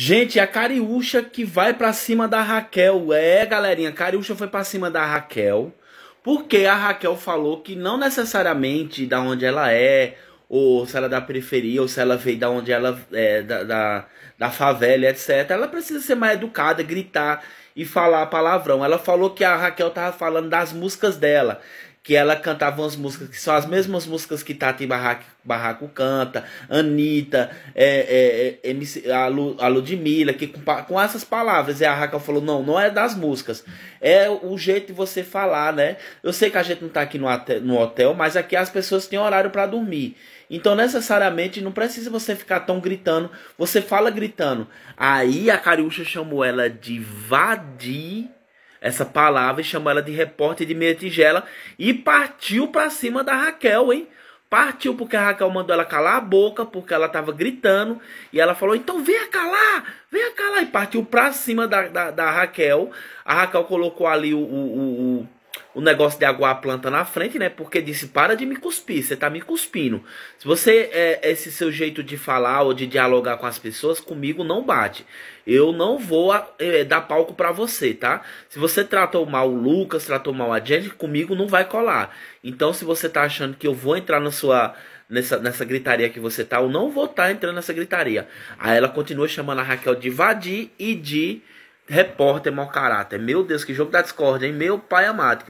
Gente, é a Cariúcha que vai para cima da Raquel. É, galerinha, Cariúcha foi para cima da Raquel. Porque a Raquel falou que não necessariamente da onde ela é, ou se ela é da periferia, ou se ela veio da onde ela é, da, da, da favela, etc. Ela precisa ser mais educada, gritar e falar palavrão. Ela falou que a Raquel tava falando das músicas dela. Que ela cantava umas músicas que são as mesmas músicas que Tati Barraco, Barraco canta, Anitta, é, é, é MC, a, Lu, a Ludmilla, que com, com, essas palavras. E a Raquel falou: não, não é das músicas, é o jeito de você falar, né? Eu sei que a gente não tá aqui no, no hotel, mas aqui as pessoas têm horário para dormir. Então, necessariamente, não precisa você ficar tão gritando. Você fala gritando. Aí a Cariúcha chamou ela de vadi, essa palavra, e chamou ela de repórter de meia tigela. E partiu pra cima da Raquel, hein? Partiu porque a Raquel mandou ela calar a boca, porque ela tava gritando. E ela falou: então venha calar, venha calar. E partiu pra cima da, da, da Raquel. A Raquel colocou ali o, o, o o negócio de aguar a planta na frente, né? Porque disse, para de me cuspir, você tá me cuspindo. Se você, é, esse seu jeito de falar ou de dialogar com as pessoas, comigo não bate. Eu não vou é, dar palco para você, tá? Se você tratou mal o Lucas, tratou mal a Jenny, comigo não vai colar. Então, se você tá achando que eu vou entrar na sua nessa, nessa gritaria que você tá, eu não vou estar tá entrando nessa gritaria. Aí ela continua chamando a Raquel de vadia e de repórter mau caráter. Meu Deus, que jogo da discórdia, hein? Meu pai amado.